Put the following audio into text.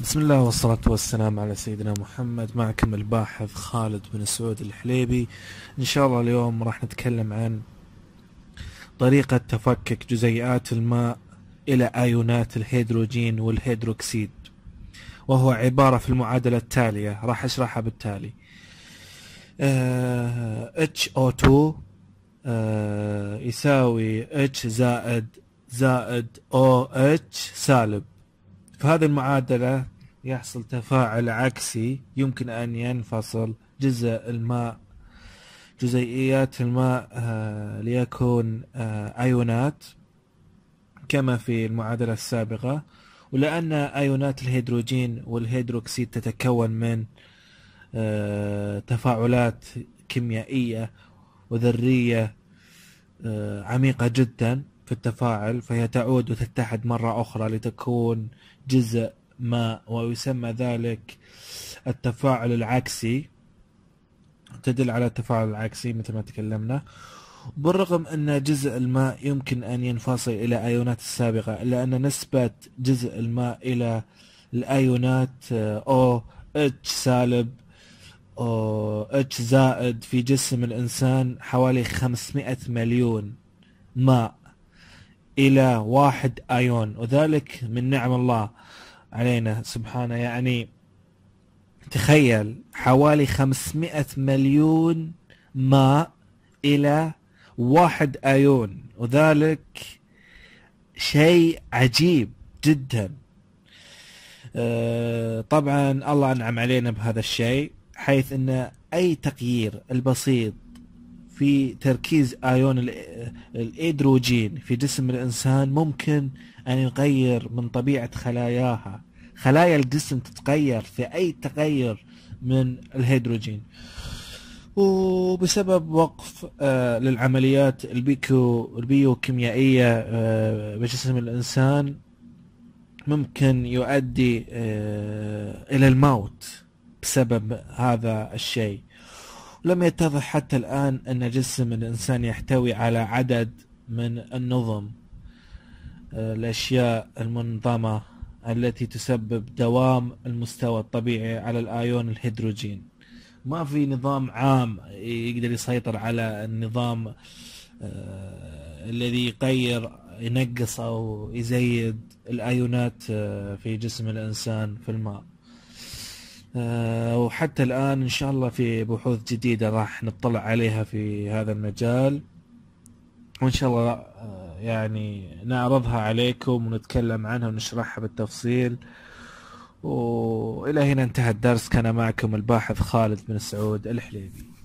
بسم الله والصلاة والسلام على سيدنا محمد معكم الباحث خالد بن سعود الحليبي إن شاء الله اليوم راح نتكلم عن طريقة تفكك جزيئات الماء إلى آيونات الهيدروجين والهيدروكسيد وهو عبارة في المعادلة التالية راح أشرحها بالتالي اه HO2 اه يساوي H زائد زائد OH سالب في هذه المعادلة يحصل تفاعل عكسي يمكن أن ينفصل جزء الماء جزيئيات الماء آه، ليكون آه، أيونات كما في المعادلة السابقة ولأن أيونات الهيدروجين والهيدروكسيد تتكون من آه، تفاعلات كيميائية وذرية عميقة جدا في التفاعل فهي تعود وتتحد مرة أخرى لتكون جزء ما ويسمى ذلك التفاعل العكسي تدل على التفاعل العكسي مثل ما تكلمنا بالرغم أن جزء الماء يمكن أن ينفصل إلى أيونات السابقة إلا أن نسبة جزء الماء إلى الأيونات آه، أو اتش سالب أو اتش زائد في جسم الإنسان حوالي 500 مليون ماء إلى واحد آيون وذلك من نعم الله علينا سبحانه يعني تخيل حوالي 500 مليون ماء إلى واحد آيون وذلك شيء عجيب جدا آه، طبعا الله أنعم علينا بهذا الشيء حيث أن أي تغيير البسيط في تركيز ايون الايدروجين في جسم الانسان ممكن ان يغير من طبيعه خلاياها خلايا الجسم تتغير في اي تغير من الهيدروجين وبسبب وقف آه، للعمليات البيكو البيوكيميائيه آه، بجسم الانسان ممكن يؤدي آه، الى الموت بسبب هذا الشيء ولم يتضح حتى الآن أن جسم الإنسان يحتوي على عدد من النظم آه، الأشياء المنظمة التي تسبب دوام المستوى الطبيعي على الآيون الهيدروجين ما في نظام عام يقدر يسيطر على النظام آه، الذي يغير ينقص أو يزيد الآيونات آه، في جسم الإنسان في الماء آه، وحتى الآن إن شاء الله في بحوث جديدة راح نطلع عليها في هذا المجال وإن شاء الله آه، يعني نعرضها عليكم ونتكلم عنها ونشرحها بالتفصيل وإلى هنا انتهى الدرس كان معكم الباحث خالد بن سعود الحليبي